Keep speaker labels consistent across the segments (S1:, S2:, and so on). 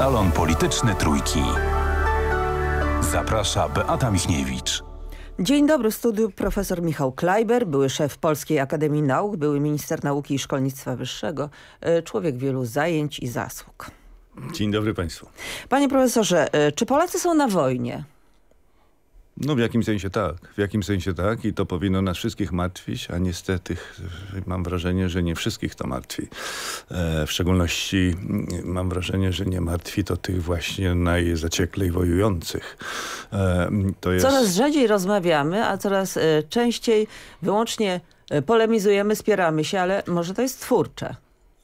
S1: Salon Polityczny Trójki. Zaprasza Beata Michniewicz.
S2: Dzień dobry, studiu profesor Michał Kleiber, były szef Polskiej Akademii Nauk, były minister nauki i szkolnictwa wyższego, e, człowiek wielu zajęć i zasług.
S1: Dzień dobry Państwu.
S2: Panie profesorze, e, czy Polacy są na wojnie?
S1: No w jakim sensie tak, w jakim sensie tak i to powinno nas wszystkich martwić, a niestety mam wrażenie, że nie wszystkich to martwi. E, w szczególności mm, mam wrażenie, że nie martwi to tych właśnie najzacieklej wojujących. E, to jest... Coraz
S2: rzadziej rozmawiamy, a coraz e, częściej wyłącznie polemizujemy, spieramy się, ale może to jest twórcze.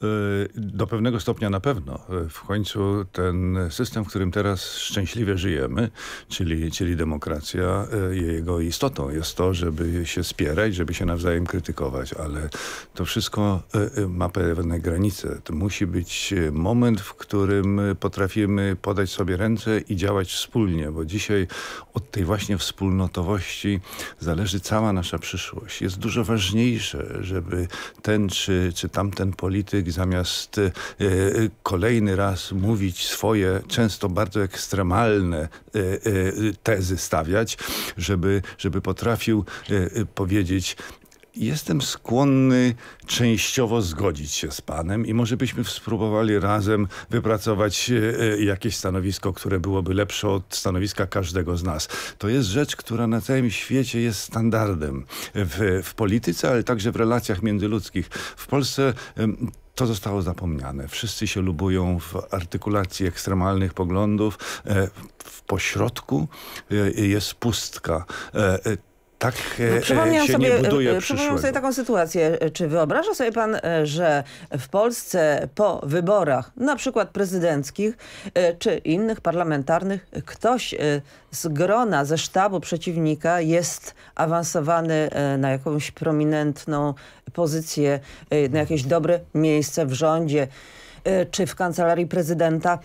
S1: Y, do pewnego stopnia na pewno. Y, w końcu ten system, w którym teraz szczęśliwie żyjemy, czyli, czyli demokracja, y, jego istotą jest to, żeby się spierać, żeby się nawzajem krytykować, ale to wszystko ma pewne granice. To musi być moment, w którym potrafimy podać sobie ręce i działać wspólnie, bo dzisiaj od tej właśnie wspólnotowości zależy cała nasza przyszłość. Jest dużo ważniejsze, żeby ten czy, czy tamten polityk czyli zamiast y, y, kolejny raz mówić swoje, często bardzo ekstremalne y, tezy stawiać, żeby, żeby potrafił powiedzieć jestem skłonny częściowo zgodzić się z panem i może byśmy spróbowali razem wypracować jakieś stanowisko, które byłoby lepsze od stanowiska każdego z nas. To jest rzecz, która na całym świecie jest standardem w, w polityce, ale także w relacjach międzyludzkich. W Polsce to zostało zapomniane. Wszyscy się lubują w artykulacji ekstremalnych poglądów. E, w pośrodku e, jest pustka e, tak e, no, e, się sobie, nie buduje sobie
S2: taką sytuację. E, czy wyobraża sobie pan, że w Polsce po wyborach, na przykład prezydenckich, czy innych parlamentarnych, ktoś z grona, ze sztabu przeciwnika jest awansowany na jakąś prominentną pozycję, na jakieś dobre miejsce w rządzie, czy w kancelarii prezydenta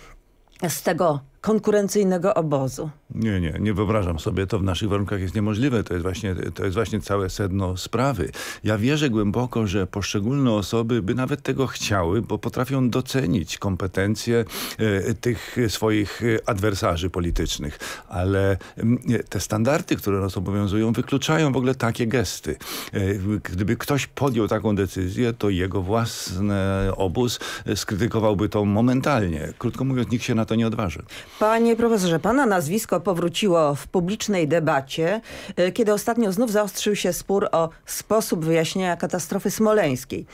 S2: z tego konkurencyjnego obozu.
S1: Nie, nie, nie wyobrażam sobie. To w naszych warunkach jest niemożliwe. To jest właśnie, to jest właśnie całe sedno sprawy. Ja wierzę głęboko, że poszczególne osoby by nawet tego chciały, bo potrafią docenić kompetencje e, tych swoich e, adwersarzy politycznych. Ale e, te standardy, które nas obowiązują, wykluczają w ogóle takie gesty. E, gdyby ktoś podjął taką decyzję, to jego własny obóz skrytykowałby to momentalnie. Krótko mówiąc, nikt się na to nie odważy.
S2: Panie profesorze, pana nazwisko powróciło w publicznej debacie, e, kiedy ostatnio znów zaostrzył się spór o sposób wyjaśnienia katastrofy smoleńskiej.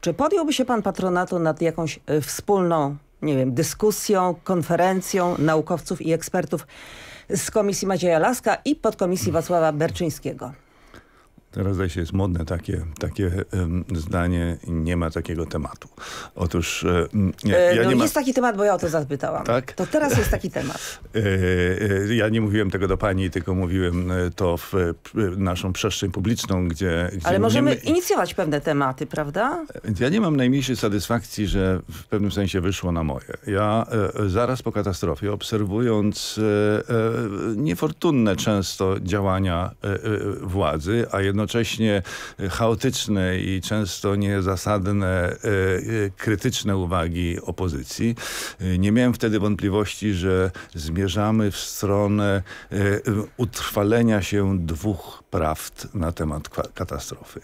S2: Czy podjąłby się pan patronatu nad jakąś e, wspólną, nie wiem, dyskusją, konferencją naukowców i ekspertów z Komisji Macieja Laska i podkomisji Wacława Berczyńskiego?
S1: Teraz zdaje się jest modne takie, takie um, zdanie, nie ma takiego tematu. Otóż... Um, ja, e, ja no nie ma... Jest taki
S2: temat, bo ja o to zapytałam.
S1: Tak? To teraz jest taki temat. E, ja nie mówiłem tego do pani, tylko mówiłem to w, naszą przestrzeń publiczną, gdzie... gdzie Ale możemy my...
S2: inicjować pewne tematy, prawda?
S1: Ja nie mam najmniejszej satysfakcji, że w pewnym sensie wyszło na moje. Ja zaraz po katastrofie, obserwując niefortunne często działania władzy, a jedno jednocześnie e, chaotyczne i często niezasadne e, e, krytyczne uwagi opozycji. Nie miałem wtedy wątpliwości, że zmierzamy w stronę utrwalenia się dwóch prawd na temat katastrofy.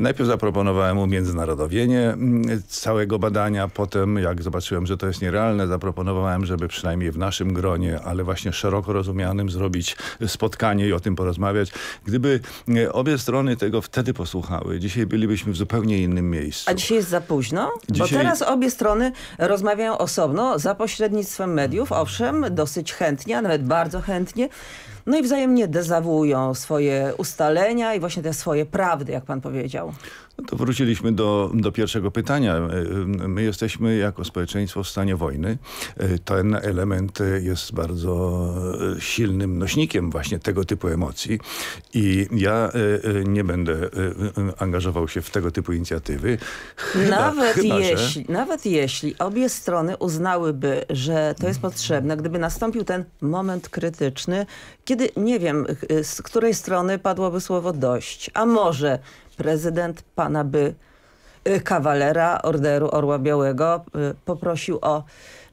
S1: Najpierw zaproponowałem mu całego badania. Potem, jak zobaczyłem, że to jest nierealne, zaproponowałem, żeby przynajmniej w naszym gronie, ale właśnie szeroko rozumianym zrobić spotkanie i o tym porozmawiać. Gdyby E, obie strony tego wtedy posłuchały. Dzisiaj bylibyśmy w zupełnie innym miejscu.
S2: A dzisiaj jest za późno? Dzisiaj... Bo teraz obie strony rozmawiają osobno, za pośrednictwem mediów, owszem, dosyć chętnie, a nawet bardzo chętnie. No i wzajemnie dezawują swoje ustalenia i właśnie te swoje prawdy, jak pan powiedział.
S1: No to wróciliśmy do, do pierwszego pytania. E, my jesteśmy jako społeczeństwo w stanie wojny. E, ten element jest bardzo e, silnym nośnikiem właśnie tego typu emocji i ja nie będę angażował się w tego typu inicjatywy. Chyba, nawet, chyba, jeśli,
S2: że... nawet jeśli obie strony uznałyby, że to jest potrzebne, gdyby nastąpił ten moment krytyczny, kiedy nie wiem, z której strony padłoby słowo dość, a może prezydent pana by y, kawalera Orderu Orła Białego y, poprosił o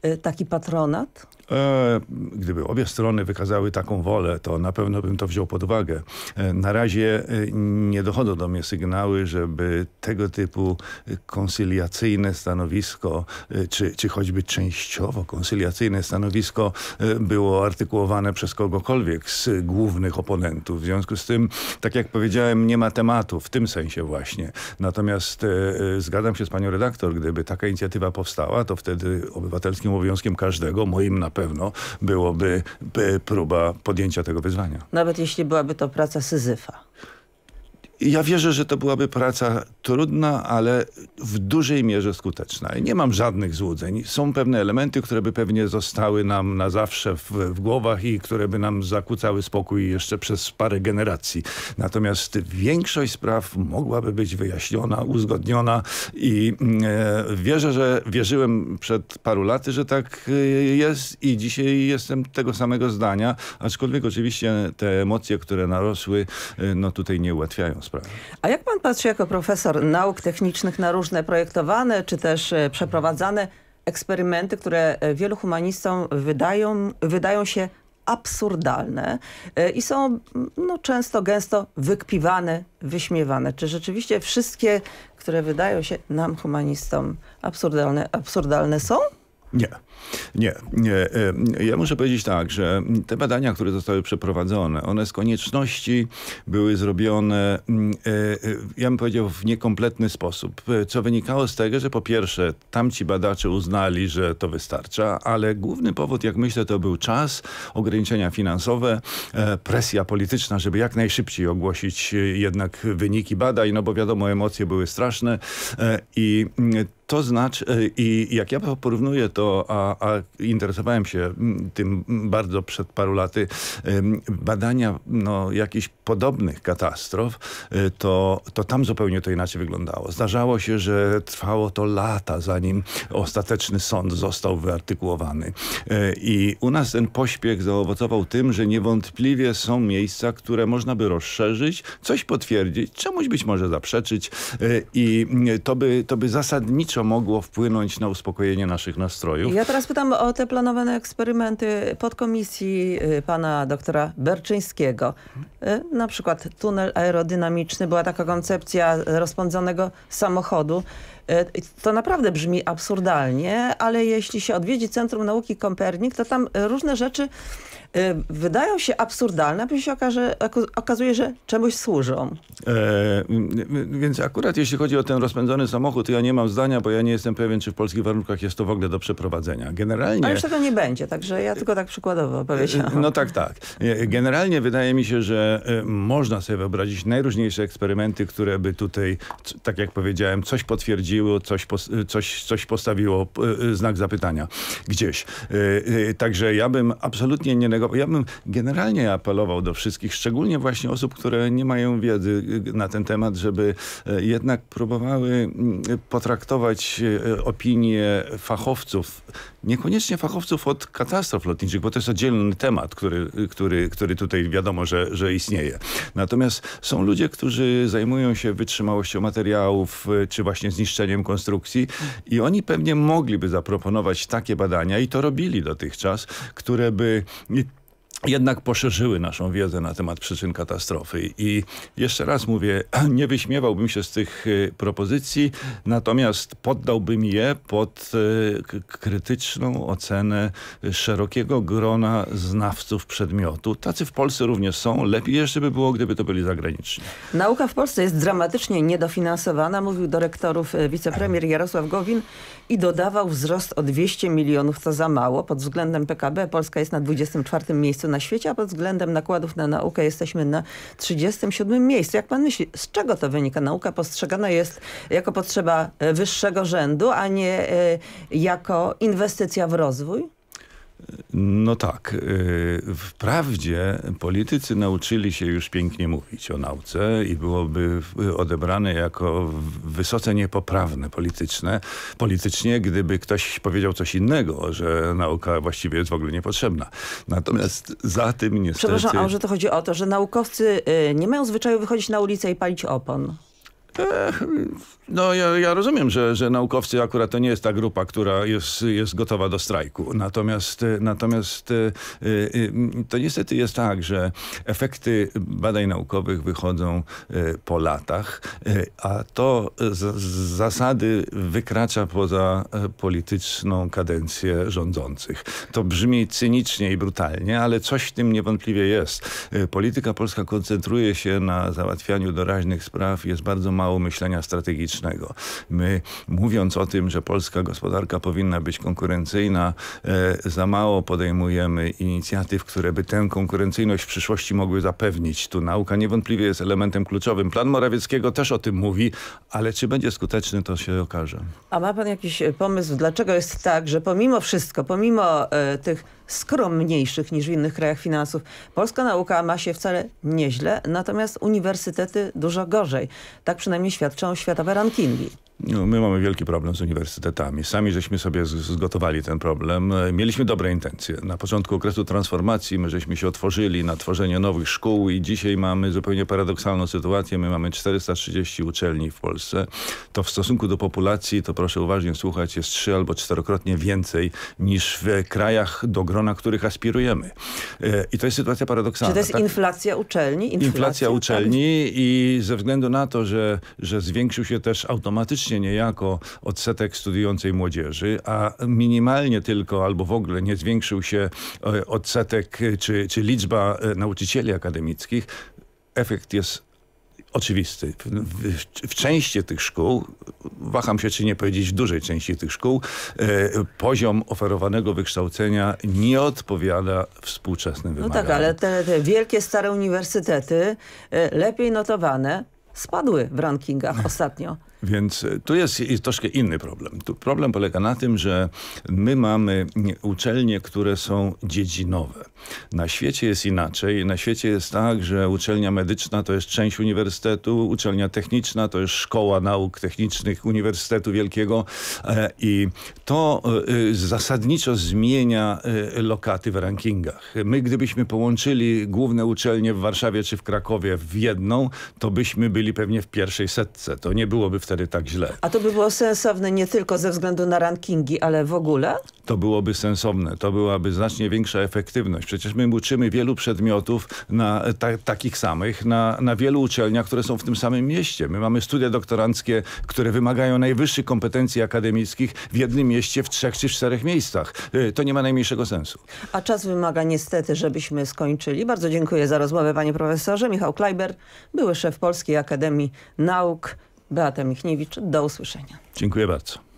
S2: y, taki patronat?
S1: E, gdyby obie strony wykazały taką wolę, to na pewno bym to wziął pod uwagę. E, na razie e, nie dochodzą do mnie sygnały, żeby tego typu konsyliacyjne stanowisko, czy, czy choćby częściowo konsyliacyjne stanowisko było artykułowane przez kogokolwiek z głównych oponentów. W związku z tym, tak jak powiedziałem, nie ma tematu w tym sensie właśnie. Natomiast zgadzam się z panią redaktor, gdyby taka inicjatywa powstała, to wtedy obywatelskim obowiązkiem każdego, moim na pewno byłoby e, próba podjęcia tego wyzwania.
S2: Nawet jeśli byłaby to praca syzyfa.
S1: Ja wierzę, że to byłaby praca trudna, ale w dużej mierze skuteczna. I nie mam żadnych złudzeń. Są pewne elementy, które by pewnie zostały nam na zawsze w, w głowach i które by nam zakłócały spokój jeszcze przez parę generacji. Natomiast większość spraw mogłaby być wyjaśniona, uzgodniona i e, wierzę, że wierzyłem przed paru laty, że tak e, jest i dzisiaj jestem tego samego zdania, aczkolwiek oczywiście te emocje, które narosły, e, no tutaj nie ułatwiają sprawę.
S2: A jak pan patrzy jako profesor nauk technicznych na różne projektowane czy też e, przeprowadzane eksperymenty, które e, wielu humanistom wydają, wydają się absurdalne e, i są no, często, gęsto wykpiwane, wyśmiewane. Czy rzeczywiście wszystkie, które wydają się nam humanistom absurdalne, absurdalne są?
S1: Nie. Nie, nie. E, ja muszę powiedzieć tak, że te badania, które zostały przeprowadzone, one z konieczności były zrobione, mm, e, e, ja bym powiedział, w niekompletny sposób. Co wynikało z tego, że po pierwsze tamci badacze uznali, że to wystarcza, ale główny powód, jak myślę, to był czas, ograniczenia finansowe, presja polityczna, żeby jak najszybciej ogłosić jednak wyniki badań, no bo wiadomo, emocje były straszne i mm, to znaczy, e, i jak ja porównuję to, a, a, interesowałem się tym bardzo przed paru laty, badania no, jakichś podobnych katastrof, e, to, to tam zupełnie to inaczej wyglądało. Zdarzało się, że trwało to lata, zanim ostateczny sąd został wyartykułowany. E, I u nas ten pośpiech zaowocował tym, że niewątpliwie są miejsca, które można by rozszerzyć, coś potwierdzić, czemuś być może zaprzeczyć i to by, to by zasadniczo zasadniczo mogło wpłynąć na uspokojenie naszych nastrojów. Ja
S2: teraz pytam o te planowane eksperymenty podkomisji y, pana doktora Berczyńskiego. Y, na przykład tunel aerodynamiczny, była taka koncepcja rozpędzonego samochodu, E, to naprawdę brzmi absurdalnie, ale jeśli się odwiedzi Centrum Nauki Kopernik, to tam e, różne rzeczy e, wydają się absurdalne, a później się okaże, okazuje, że czemuś służą.
S1: E, więc akurat jeśli chodzi o ten rozpędzony samochód, to ja nie mam zdania, bo ja nie jestem pewien, czy w polskich warunkach jest to w ogóle do przeprowadzenia. Generalnie... Ale już tego
S2: nie będzie, także ja tylko tak przykładowo powiedziałam.
S1: No tak, tak. Generalnie wydaje mi się, że można sobie wyobrazić najróżniejsze eksperymenty, które by tutaj, tak jak powiedziałem, coś potwierdziły, urodziło, coś, y, coś, coś postawiło y, y, znak zapytania gdzieś. Także ja bym absolutnie nie negował. Ja bym generalnie apelował do wszystkich, szczególnie właśnie osób, które nie mają wiedzy na ten temat, żeby e, jednak próbowały mm, potraktować e, opinie fachowców, niekoniecznie fachowców od katastrof lotniczych, bo to jest oddzielny temat, który, który, który tutaj wiadomo, że, że istnieje. Natomiast są ludzie, którzy zajmują się wytrzymałością materiałów, e, czy właśnie zniszczeniem konstrukcji i oni pewnie mogliby zaproponować takie badania i to robili dotychczas, które by jednak poszerzyły naszą wiedzę na temat przyczyn katastrofy. I jeszcze raz mówię, nie wyśmiewałbym się z tych e, propozycji, natomiast poddałbym je pod e, krytyczną ocenę szerokiego grona znawców przedmiotu. Tacy w Polsce również są. Lepiej jeszcze by było, gdyby to byli zagraniczni.
S2: Nauka w Polsce jest dramatycznie niedofinansowana, mówił do rektorów e, wicepremier Jarosław Gowin i dodawał wzrost o 200 milionów, to za mało. Pod względem PKB Polska jest na 24 miejscu na świecie, a pod względem nakładów na naukę jesteśmy na 37 miejscu. Jak pan myśli, z czego to wynika? Nauka postrzegana jest jako potrzeba e, wyższego rzędu, a nie e, jako inwestycja w rozwój?
S1: No tak. Y, wprawdzie politycy nauczyli się już pięknie mówić o nauce i byłoby odebrane jako wysoce niepoprawne polityczne, politycznie, gdyby ktoś powiedział coś innego, że nauka właściwie jest w ogóle niepotrzebna. Natomiast za tym niestety... Przepraszam, a może
S2: to chodzi o to, że naukowcy y, nie mają zwyczaju wychodzić na ulicę i palić opon.
S1: Ech, no ja, ja, rozumiem, że, że naukowcy akurat to nie jest ta grupa, która jest, jest gotowa do strajku. Natomiast, y, natomiast y, y, to niestety jest tak, że efekty badań naukowych wychodzą po latach, a to z, zasady wykracza poza polityczną kadencję rządzących. To brzmi cynicznie i brutalnie, ale coś w tym niewątpliwie jest. Polityka polska koncentruje się na załatwianiu doraźnych spraw, jest bardzo mało myślenia strategicznego My mówiąc o tym, że polska gospodarka powinna być konkurencyjna, e, za mało podejmujemy inicjatyw, które by tę konkurencyjność w przyszłości mogły zapewnić. Tu nauka niewątpliwie jest elementem kluczowym. Plan Morawieckiego też o tym mówi, ale czy będzie skuteczny, to się okaże.
S2: A ma pan jakiś pomysł, dlaczego jest tak, że pomimo wszystko, pomimo e, tych skromniejszych niż w innych krajach finansów. Polska nauka ma się wcale nieźle, natomiast uniwersytety dużo gorzej. Tak przynajmniej świadczą światowe rankingi.
S1: No, my mamy wielki problem z uniwersytetami. Sami żeśmy sobie zgotowali ten problem. Mieliśmy dobre intencje. Na początku okresu transformacji my żeśmy się otworzyli na tworzenie nowych szkół i dzisiaj mamy zupełnie paradoksalną sytuację. My mamy 430 uczelni w Polsce. To w stosunku do populacji, to proszę uważnie słuchać, jest trzy albo czterokrotnie więcej niż w krajach do grona, których aspirujemy. E, I to jest sytuacja paradoksalna. Czy to jest tak?
S2: inflacja uczelni? Inflacja, inflacja
S1: tak. uczelni tak? i ze względu na to, że, że zwiększył się też automatycznie niejako odsetek studiującej młodzieży, a minimalnie tylko albo w ogóle nie zwiększył się e, odsetek e, czy, czy liczba e, nauczycieli akademickich, efekt jest oczywisty. W, w, w, części tych szkół, waham się czy nie powiedzieć w dużej części tych szkół, e, poziom oferowanego wykształcenia nie odpowiada współczesnym wymaganiom. No tak, ale
S2: te, te wielkie, stare uniwersytety, e, lepiej notowane, spadły w rankingach ostatnio.
S1: Więc e, tu jest, jest troszkę inny problem. Tu problem polega na tym, że my mamy uczelnie, które są dziedzinowe. Na świecie jest inaczej. Na świecie jest tak, że uczelnia medyczna to jest część uniwersytetu, uczelnia techniczna to jest szkoła nauk technicznych Uniwersytetu Wielkiego e, i to e, zasadniczo zmienia lokaty w rankingach. My gdybyśmy połączyli główne uczelnie w Warszawie czy w Krakowie w jedną, to byśmy byli pewnie w pierwszej setce. To nie byłoby wtedy wtedy tak źle.
S2: A to by było sensowne nie tylko ze względu na rankingi, ale w ogóle?
S1: To byłoby sensowne. To byłaby znacznie większa efektywność. Przecież my uczymy wielu przedmiotów na ta, takich samych, na, na wielu uczelniach, które są w tym samym mieście. My mamy studia doktoranckie, które wymagają najwyższych kompetencji akademickich w jednym mieście, w trzech czy czterech miejscach. Y, to nie ma najmniejszego sensu.
S2: A czas wymaga niestety, żebyśmy skończyli. Bardzo dziękuję za rozmowę panie profesorze. Michał Kleiber, były szef Polskiej Akademii Nauk. Beata Michniewicz. Do usłyszenia.
S1: Dziękuję bardzo.